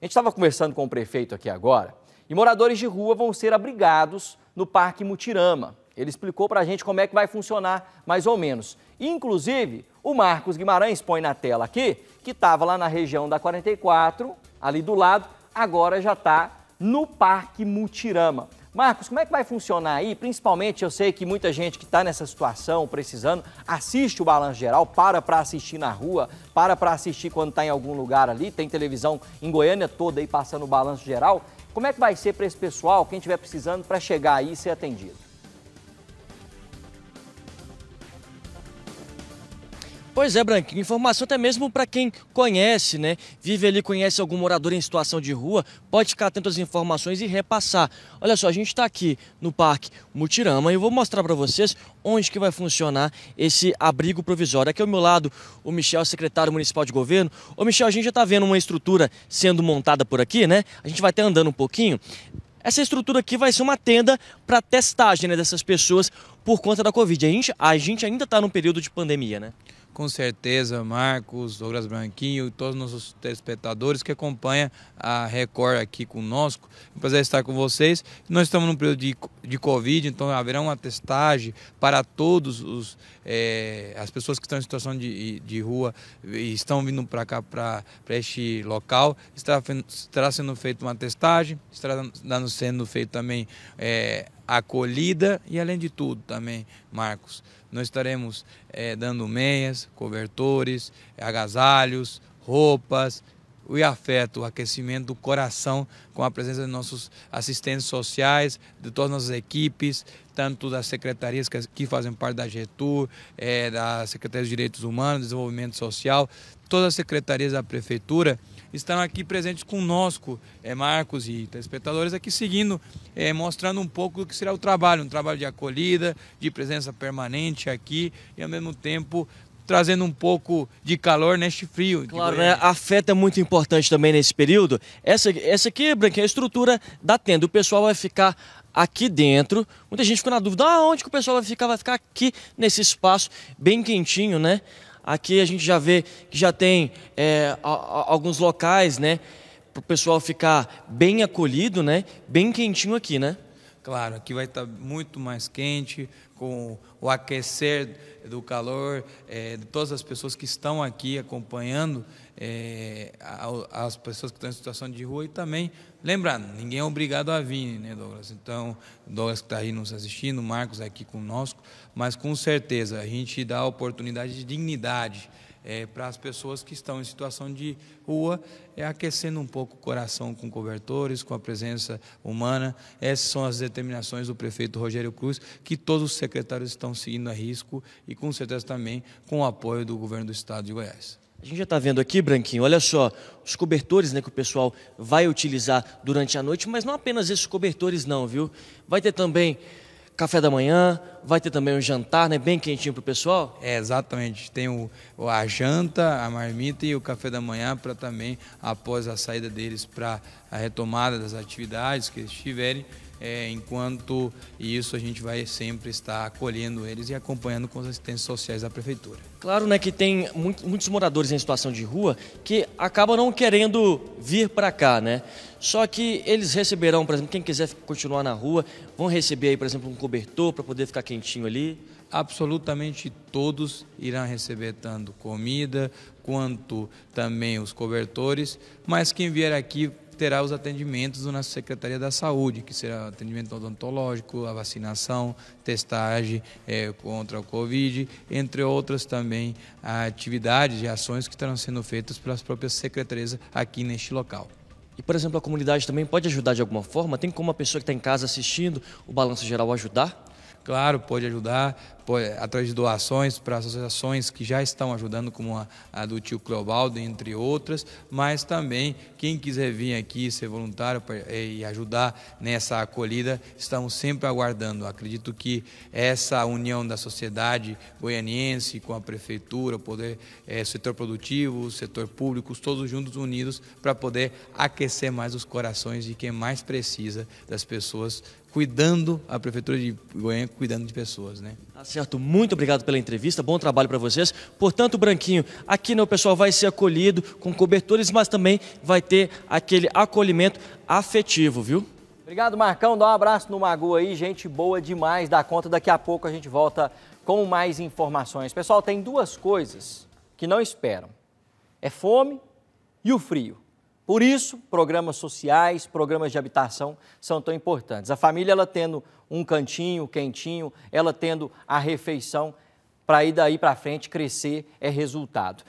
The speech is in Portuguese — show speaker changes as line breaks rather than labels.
A gente estava conversando com o prefeito aqui agora e moradores de rua vão ser abrigados no Parque Mutirama. Ele explicou para a gente como é que vai funcionar, mais ou menos. Inclusive, o Marcos Guimarães põe na tela aqui, que estava lá na região da 44, ali do lado, agora já está no Parque Mutirama. Marcos, como é que vai funcionar aí? Principalmente, eu sei que muita gente que está nessa situação, precisando, assiste o Balanço Geral, para para assistir na rua, para para assistir quando está em algum lugar ali, tem televisão em Goiânia toda aí passando o Balanço Geral. Como é que vai ser para esse pessoal, quem estiver precisando, para chegar aí e
ser atendido? Pois é, Branquinho. Informação até mesmo para quem conhece, né? Vive ali, conhece algum morador em situação de rua, pode ficar atento às informações e repassar. Olha só, a gente está aqui no Parque Mutirama e eu vou mostrar para vocês onde que vai funcionar esse abrigo provisório. Aqui ao meu lado, o Michel, secretário municipal de governo. Ô, Michel, a gente já está vendo uma estrutura sendo montada por aqui, né? A gente vai até andando um pouquinho. Essa estrutura aqui vai ser uma tenda para testagem né, dessas pessoas por conta da Covid. A gente, a gente ainda está num período de pandemia, né?
com certeza Marcos, Douglas Branquinho e todos os nossos telespectadores que acompanham a Record aqui conosco. É um prazer estar com vocês. Nós estamos num período de, de Covid, então haverá uma testagem para todos os é, as pessoas que estão em situação de, de rua e estão vindo para cá, para este local. Estará, estará sendo feita uma testagem, estará dando, sendo feito também é, acolhida e além de tudo também, Marcos, nós estaremos é, dando meias, cobertores, agasalhos, roupas e afeto, o aquecimento do coração com a presença de nossos assistentes sociais, de todas as nossas equipes, tanto das secretarias que fazem parte da GETUR, é, da Secretaria de Direitos Humanos, Desenvolvimento Social, todas as secretarias da Prefeitura estão aqui presentes conosco, é, Marcos e telespectadores, aqui seguindo, é, mostrando um pouco do que será o trabalho, um trabalho de acolhida, de presença permanente aqui e ao mesmo tempo trazendo um pouco de calor neste frio. Claro, né? a
festa é muito importante também nesse período. Essa, essa aqui, Branquinha, é a estrutura da tenda. O pessoal vai ficar aqui dentro. Muita gente ficou na dúvida, ah, onde que o pessoal vai ficar? Vai ficar aqui nesse espaço bem quentinho, né? Aqui a gente já vê que já tem é, a, a, alguns locais, né? Para o pessoal ficar bem acolhido, né? Bem quentinho aqui, né?
Claro, aqui vai estar tá muito mais quente, com o aquecer do calor, é, de todas as pessoas que estão aqui acompanhando, é, as pessoas que estão em situação de rua e também, lembrando, ninguém é obrigado a vir, né, Douglas? Então, Douglas que está aí nos assistindo, Marcos aqui conosco, mas com certeza a gente dá a oportunidade de dignidade é, para as pessoas que estão em situação de rua, é aquecendo um pouco o coração com cobertores, com a presença humana. Essas são as determinações do prefeito Rogério Cruz, que todos os secretários estão seguindo a risco e com certeza também com o apoio do governo do estado de Goiás. A gente já está vendo aqui, Branquinho, olha só, os cobertores né, que o pessoal
vai utilizar durante a noite, mas não apenas esses cobertores não, viu? Vai ter também
café da manhã, vai ter também um jantar, né? Bem quentinho para o pessoal. É, exatamente. Tem o, a janta, a marmita e o café da manhã para também, após a saída deles para a retomada das atividades que eles tiverem, é, enquanto isso a gente vai sempre estar acolhendo eles e acompanhando com as assistências sociais da prefeitura. Claro,
né, que tem muitos moradores em situação de rua que acabam não querendo vir para cá, né? Só que eles receberão, por exemplo, quem quiser continuar na rua, vão receber aí, por
exemplo, um cobertor para poder ficar quentinho ali. Absolutamente todos irão receber tanto comida quanto também os cobertores, mas quem vier aqui terá os atendimentos na Secretaria da Saúde, que será atendimento odontológico, a vacinação, testagem é, contra o Covid, entre outras também atividades e ações que estarão sendo feitas pelas próprias secretarias aqui neste local.
E, por exemplo, a comunidade também pode ajudar de alguma forma? Tem como a pessoa que está em casa assistindo o Balanço Geral
ajudar? Claro, pode ajudar pode, através de doações para associações que já estão ajudando, como a, a do tio Cleobaldo, entre outras, mas também quem quiser vir aqui ser voluntário e ajudar nessa acolhida, estamos sempre aguardando. Acredito que essa união da sociedade goianiense com a prefeitura, poder é, setor produtivo, setor público, todos juntos unidos para poder aquecer mais os corações de quem mais precisa das pessoas cuidando, a Prefeitura de Goiânia cuidando de pessoas. Né? Tá certo, muito obrigado pela entrevista, bom trabalho para vocês.
Portanto, Branquinho, aqui né, o pessoal vai ser acolhido com cobertores, mas também vai ter aquele acolhimento afetivo, viu?
Obrigado, Marcão. Dá um abraço no Magu aí, gente boa demais da conta. Daqui a pouco a gente volta com mais informações. Pessoal, tem duas coisas que não esperam: é fome e o frio. Por isso, programas sociais, programas de habitação são tão importantes. A família ela tendo um cantinho quentinho, ela tendo a refeição para ir daí para frente crescer é resultado.